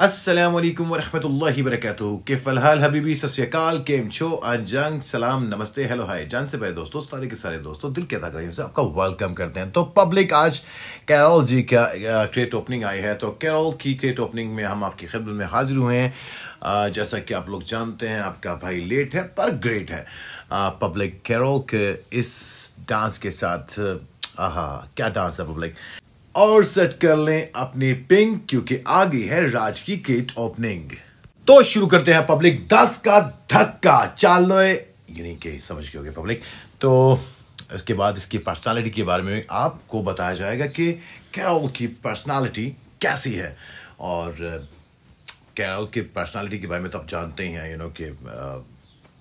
के फ़िलहाल हबीबी सलाम नमस्ते हेलो जान से पहले दोस्तों सारे के सारे दोस्तों दिल के आपका वेलकम करते हैं तो पब्लिक आज कैरोल जी का ओपनिंग आई है तो कैरोल की क्रेट ओपनिंग में हम आपकी खिदमत में हाजिर हुए हैं जैसा कि आप लोग जानते हैं आपका भाई लेट है पर ग्रेट है पब्लिक कैरोल के इस डांस के साथ आहा क्या डांस है पब्लिक और सेट कर लें अपने पिंग क्योंकि आगे है राज की गेट ओपनिंग तो शुरू करते हैं पब्लिक दस का धक्का चालो यानी कि समझ के हो गए पब्लिक तो इसके बाद इसकी पर्सनालिटी के बारे में आपको बताया जाएगा कि कैरोल की पर्सनालिटी कैसी है और कैरोल की पर्सनालिटी के बारे में तो आप जानते ही हैं यू नो कि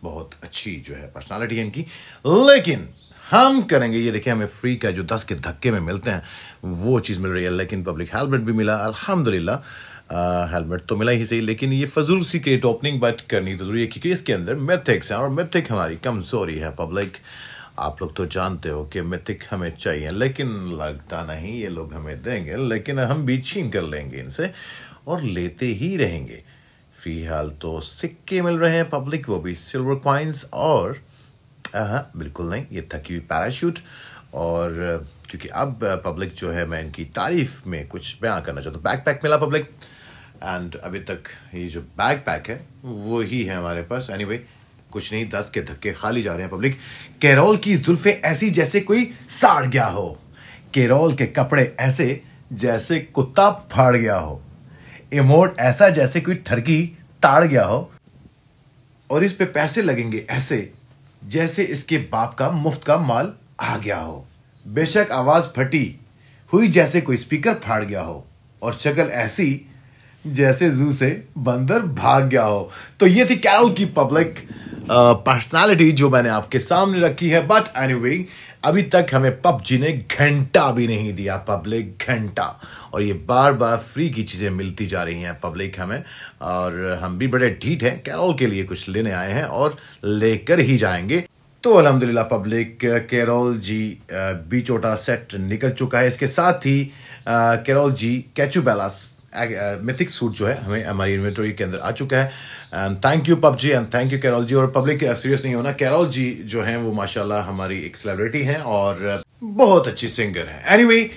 बहुत अच्छी जो है पर्सनालिटी है इनकी लेकिन हम करेंगे ये देखिए हमें फ्री का जो दस के धक्के में मिलते हैं वो चीज़ मिल रही है लेकिन पब्लिक हेलमेट भी मिला अलहमदिल्ला हेलमेट तो मिला ही सही लेकिन ये फजूल सी क्रेट ओपनिंग बट करनी तो जरूरी है क्योंकि इसके अंदर मेथिक्स हैं और मेथिक हमारी कमज़ोरी है पब्लिक आप लोग तो जानते हो कि मिथिक हमें चाहिए लेकिन लगता नहीं ये लोग हमें देंगे लेकिन हम भी छीन कर लेंगे इनसे और लेते ही रहेंगे फिलहाल तो सिक्के मिल रहे हैं पब्लिक वो भी सिल्वर क्वाइंस और हाँ बिल्कुल नहीं ये थकी हुई पैराशूट और क्योंकि अब पब्लिक uh, जो है मैं इनकी तारीफ में कुछ बयां करना चाहता हूँ बैक पैक मिला पब्लिक एंड अभी तक ये जो बैग पैक है वो ही है हमारे पास एनी anyway, कुछ नहीं दस के धक्के खाली जा रहे हैं पब्लिक केरोल की जुल्फे ऐसी जैसे कोई साड़ गया हो केरौल के कपड़े ऐसे जैसे कुत्ता फाड़ गया हो इमोट ऐसा जैसे कोई ठरकी ताड़ गया हो और इस पे पैसे लगेंगे ऐसे जैसे इसके बाप का मुफ्त का माल आ गया हो बेशक आवाज फटी हुई जैसे कोई स्पीकर फाड़ गया हो और शक्ल ऐसी जैसे जू से बंदर भाग गया हो तो ये थी कैरल की पब्लिक पर्सनालिटी जो मैंने आपके सामने रखी है बट एनीवे अभी तक हमें पबजी ने घंटा भी नहीं दिया पब्लिक घंटा और ये बार बार फ्री की चीज़ें मिलती जा रही हैं पब्लिक हमें और हम भी बड़े ढीठ हैं कैरोल के लिए कुछ लेने आए हैं और लेकर ही जाएंगे तो अलहमदिल्ला पब्लिक कैरोल जी बीचोटा सेट निकल चुका है इसके साथ ही कैरोल जी कैचुबेलास मिथिक सूट जो है हमें हमारी इन्वेंटरी के अंदर आ चुका है and thank you PUBG and thank you Carol ji और पब्लिक सीरियस नहीं होना कैरोल जी जो है वो माशाल्लाह हमारी एक सेलिब्रिटी हैं और बहुत अच्छी सिंगर हैं एनीवे anyway,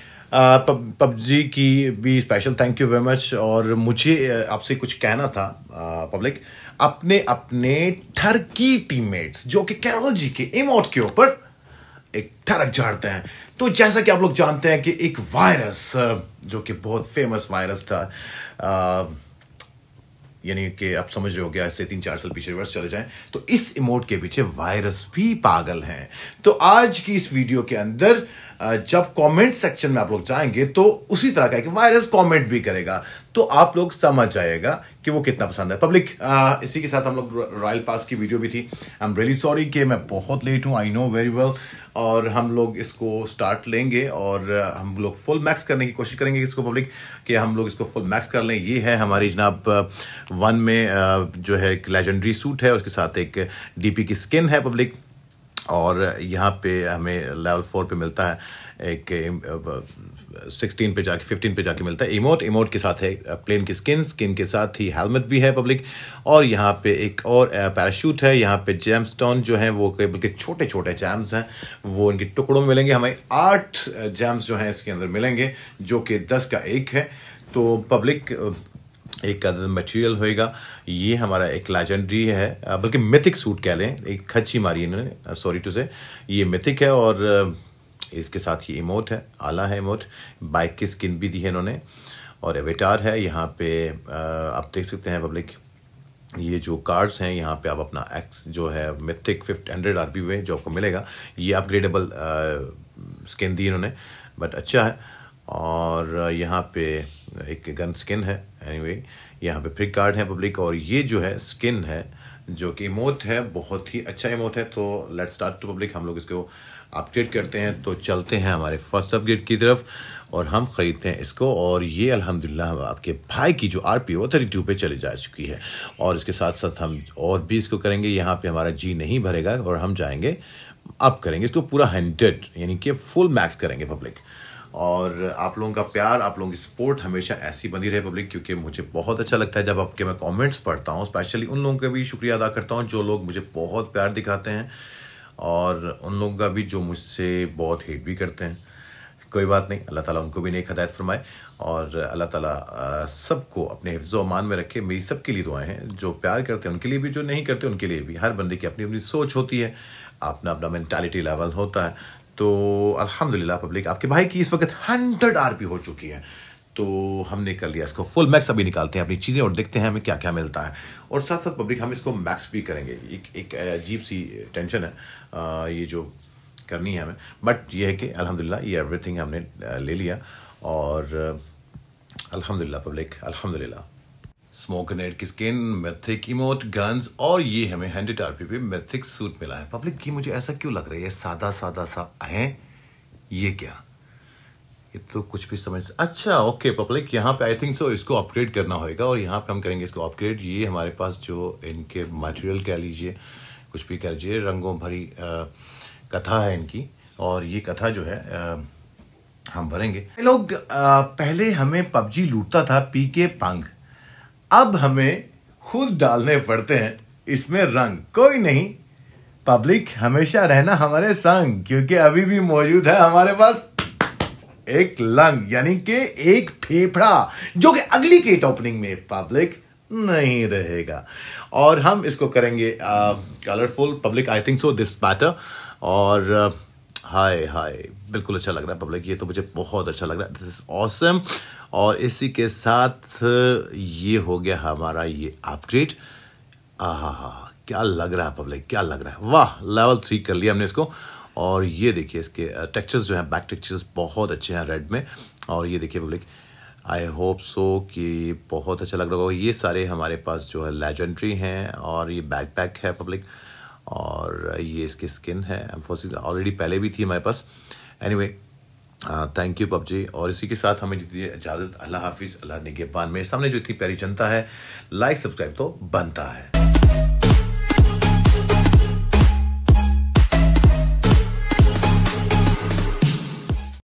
पबजी की भी special thank you very much और मुझे आपसे कुछ कहना था पब्लिक uh, अपने अपने ठरकी टीममेट्स जो कि कैरोल जी के इमोट के ऊपर एक ठरक झाड़ते हैं तो जैसा कि आप लोग जानते हैं कि एक वायरस जो कि बहुत फेमस वायरस था यानी कि आप समझ रहे हो गया ऐसे तीन चार साल पीछे वर्ष चले जाएं तो इस इमोट के पीछे वायरस भी पागल हैं तो आज की इस वीडियो के अंदर जब कमेंट सेक्शन में आप लोग जाएंगे तो उसी तरह का एक वायरस कमेंट भी करेगा तो आप लोग समझ जाएगा कि वो कितना पसंद है पब्लिक इसी के साथ हम लोग रॉयल पास की वीडियो भी थी आई एम रियली सॉरी कि मैं बहुत लेट हूँ आई नो वेरी वेल और हम लोग इसको स्टार्ट लेंगे और हम लोग फुल मैक्स करने की कोशिश करेंगे इसको पब्लिक कि हम लोग इसको फुल मैक्स कर लें ये है हमारी जनाब वन में जो है एक लेजेंडरी सूट है उसके साथ एक डीपी की स्किन है पब्लिक और यहाँ पे हमें लेवल फोर पे मिलता है एक सिक्सटीन पे जाके फिफ्टीन पे जाके मिलता है इमोट इमोट के साथ है प्लेन की स्किन स्किन के साथ ही हेलमेट भी है पब्लिक और यहाँ पे एक और पैराशूट है यहाँ पे जैम स्टोन जो है वो कई बल्कि छोटे छोटे जैम्स हैं वो इनके टुकड़ों में मिलेंगे हमें आठ जैम्स जो हैं इसके अंदर मिलेंगे जो कि दस का एक है तो पब्लिक एक मटेरियल होएगा ये हमारा एक लेजेंडरी है बल्कि मिथिक सूट कह लें एक खच्ची मारी इन्होंने सॉरी टू से ये मिथिक है और इसके साथ ये इमोट है आला है इमोट बाइक की स्किन भी दी है इन्होंने और एवेटार है यहाँ पे आप देख सकते हैं पब्लिक ये जो कार्ड्स हैं यहाँ पे आप अपना एक्स जो है मिथिक फिफ्ट हंड्रेड आर में जो आपको मिलेगा ये अपग्रेडेबल स्किन दी इन्होंने बट अच्छा है और यहाँ पे एक गन स्किन है एनीवे anyway, यहाँ पे फ्रिक कार्ड है पब्लिक और ये जो है स्किन है जो कि इमोट है बहुत ही अच्छा इमोट है तो लेट स्टार्ट टू पब्लिक हम लोग इसको अपग्रेड करते हैं तो चलते हैं हमारे फर्स्ट अपग्रेड की तरफ और हम ख़रीदते हैं इसको और ये अल्हम्दुलिल्लाह आपके भाई की जो R P O thirty two पर चली जा चुकी है और इसके साथ साथ हम और भी इसको करेंगे यहाँ पे हमारा जी नहीं भरेगा और हम जाएंगे अप करेंगे इसको पूरा हंड्रेड यानी कि फुल मैक्स करेंगे पब्लिक और आप लोगों का प्यार आप लोगों की सपोर्ट हमेशा ऐसी बनी रहे पब्लिक क्योंकि मुझे बहुत अच्छा लगता है जब आपके मैं कमेंट्स पढ़ता हूँ स्पेशली उन लोगों का भी शुक्रिया अदा करता हूँ जो लोग मुझे बहुत प्यार दिखाते हैं और उन लोगों का भी जो मुझसे बहुत हेट भी करते हैं कोई बात नहीं अल्लाह ताला उनको भी नेक हदायत फरमाए और अल्लाह ताला सबको अपने हिफ्जो अमान में रखे मेरी सबके लिए दुआएं हैं जो प्यार करते हैं उनके लिए भी जो नहीं करते उनके लिए भी हर बंदे की अपनी अपनी सोच होती है अपना अपना मैंटालिटी लेवल होता है तो अल्हम्दुलिल्लाह पब्लिक आपके भाई की इस वक्त हंड्रेड आर हो चुकी है तो हमने कर लिया इसको फुल मैक्स अभी निकालते हैं अपनी चीज़ें और देखते हैं हमें क्या क्या मिलता है और साथ साथ पब्लिक हम इसको मैक्स भी करेंगे एक एक अजीब सी टेंशन है आ, ये जो करनी है हमें बट ये है कि अलहमदिल्ला ये एवरीथिंग हमने ले लिया और अलहमदिल्ला पब्लिक अलहमदिल्ला स्मोक ग्रेनेड की स्किन मैथिक इमोट गन्स और ये हमें हैंडेड आर पे मैथिक सूट मिला है पब्लिक ये मुझे ऐसा क्यों लग रहा है ये सादा सादा सा है ये क्या ये तो कुछ भी समझ अच्छा ओके पब्लिक यहाँ पे आई थिंक सो इसको अपग्रेड करना होगा और यहाँ पे हम करेंगे इसको अपग्रेड ये हमारे पास जो इनके मटेरियल कह लीजिए कुछ भी कह लीजिए रंगों भरी आ, कथा है इनकी और ये कथा जो है आ, हम भरेंगे लोग पहले हमें पबजी लूटता था पी के पंग अब हमें खुद डालने पड़ते हैं इसमें रंग कोई नहीं पब्लिक हमेशा रहना हमारे संग क्योंकि अभी भी मौजूद है हमारे पास एक लंग यानी कि एक फेफड़ा जो कि अगली गेट ओपनिंग में पब्लिक नहीं रहेगा और हम इसको करेंगे colourful public I think so this better और uh, हाय हाय बिल्कुल अच्छा लग रहा है पब्लिक ये तो मुझे बहुत अच्छा लग रहा है दिस इज़ ऑसम और इसी के साथ ये हो गया हमारा ये अपडेट आ क्या लग रहा है पब्लिक क्या लग रहा है वाह लेवल थ्री कर लिया हमने इसको और ये देखिए इसके टेक्चर्स uh, जो हैं बैक टेक्चर्स बहुत अच्छे हैं रेड में और ये देखिए पब्लिक आई होप सो कि बहुत अच्छा लग रहा होगा ये सारे हमारे पास जो है लेजेंड्री हैं और ये बैक पैक है पब्लिक और ये इसकी स्किन है ऑलरेडी पहले भी थी हमारे पास anyway thank you PUBG और इसी के साथ हमें दीजिए इजाज़त अल्लाह हाफिज़ अल्लाह निगेबान मेरे सामने जो इतनी प्यारी जनता है लाइक सब्सक्राइब तो बनता है